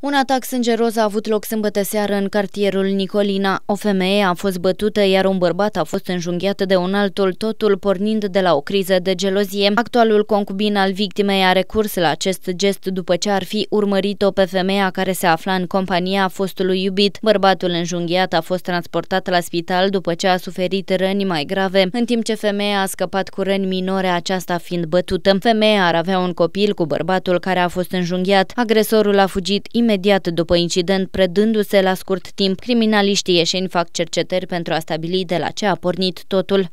Un atac sângeros a avut loc sâmbătă seară în cartierul Nicolina. O femeie a fost bătută, iar un bărbat a fost înjunghiat de un altul, totul pornind de la o criză de gelozie. Actualul concubin al victimei a recurs la acest gest după ce ar fi urmărit-o pe femeia care se afla în compania fostului iubit. Bărbatul înjunghiat a fost transportat la spital după ce a suferit răni mai grave, în timp ce femeia a scăpat cu răni minore, aceasta fiind bătută. Femeia ar avea un copil cu bărbatul care a fost înjunghiat. Agresorul a fugit imediat imediat după incident, predându-se la scurt timp, criminaliștii ieșeni fac cercetări pentru a stabili de la ce a pornit totul.